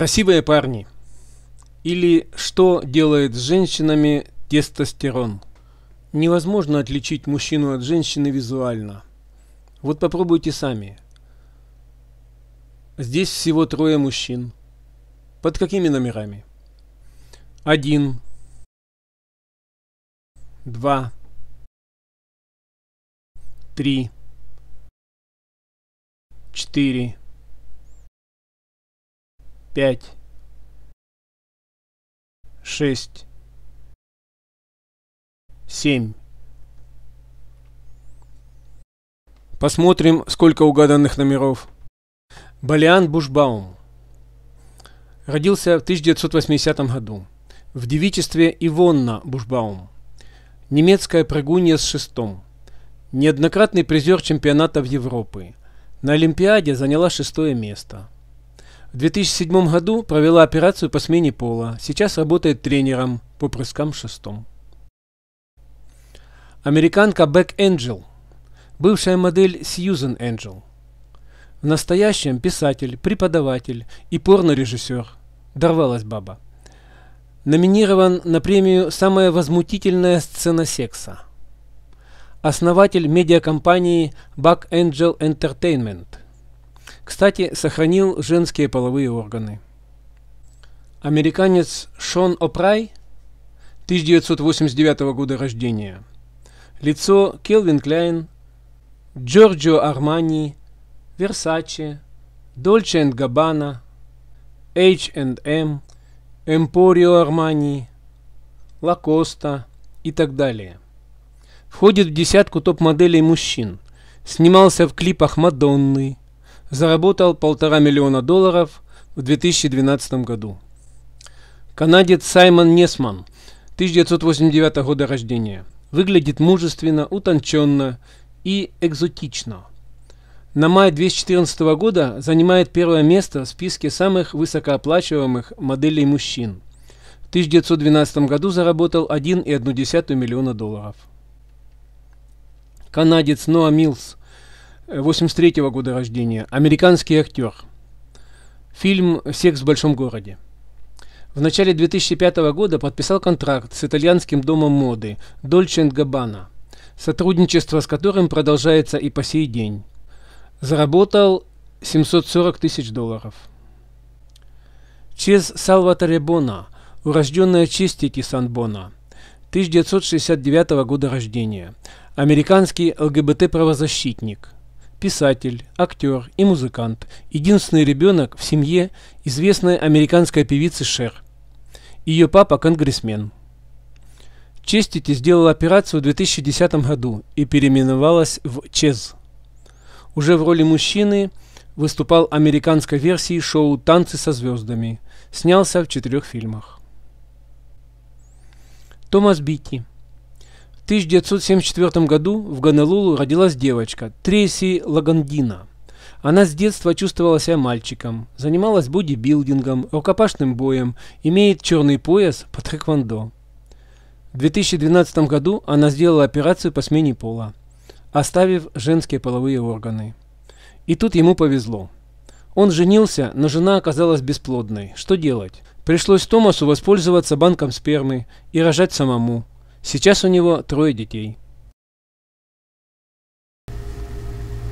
Красивые парни. Или что делает с женщинами тестостерон? Невозможно отличить мужчину от женщины визуально. Вот попробуйте сами. Здесь всего трое мужчин. Под какими номерами? Один. Два. Три. Четыре пять, шесть, семь. Посмотрим, сколько угаданных номеров. Балиан Бушбаум. Родился в 1980 году. В девичестве Ивонна Бушбаум. Немецкая прыгунья с шестом. Неоднократный призер чемпионатов Европы. На Олимпиаде заняла шестое место. В 2007 году провела операцию по смене пола. Сейчас работает тренером по прыжкам шестом. Американка Бэк Энджел. Бывшая модель Сьюзен Энджел. В настоящем писатель, преподаватель и порнорежиссер. Дорвалась баба. Номинирован на премию «Самая возмутительная сцена секса». Основатель медиакомпании Back Angel Entertainment. Кстати, сохранил женские половые органы. Американец Шон Опрай, 1989 года рождения. Лицо Келвин Клайн, Джорджио Армани, Версаче, Дольче энд Габбана, H&M, Эмпорио Армани, Лакоста и так далее. Входит в десятку топ-моделей мужчин. Снимался в клипах Мадонны, заработал полтора миллиона долларов в 2012 году. Канадец Саймон Несман, 1989 года рождения, выглядит мужественно, утонченно и экзотично. На май 2014 года занимает первое место в списке самых высокооплачиваемых моделей мужчин. В 1912 году заработал 1,1 миллиона долларов. Канадец Ноа Милс, 83 -го года рождения, американский актер. Фильм «Секс в большом городе». В начале 2005 года подписал контракт с итальянским домом моды Dolce Gabbana, сотрудничество с которым продолжается и по сей день. Заработал 740 тысяч долларов. Чез Салваторе Бона, урожденная Честити Санбона, 1969 года рождения, американский ЛГБТ-правозащитник – писатель, актер и музыкант. Единственный ребенок в семье известной американской певицы Шер. Ее папа – конгрессмен. Честити сделала операцию в 2010 году и переименовалась в ЧЕЗ. Уже в роли мужчины выступал американской версии шоу «Танцы со звездами». Снялся в четырех фильмах. Томас Битти – 1974 году в Ганалулу родилась девочка Треси Лагандина. Она с детства чувствовала себя мальчиком, занималась бодибилдингом, рукопашным боем, имеет черный пояс по тхэквондо. В 2012 году она сделала операцию по смене пола, оставив женские половые органы. И тут ему повезло. Он женился, но жена оказалась бесплодной. Что делать? Пришлось Томасу воспользоваться банком спермы и рожать самому – Сейчас у него трое детей.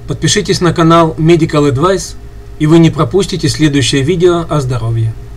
Подпишитесь на канал Medical Advice, и вы не пропустите следующее видео о здоровье.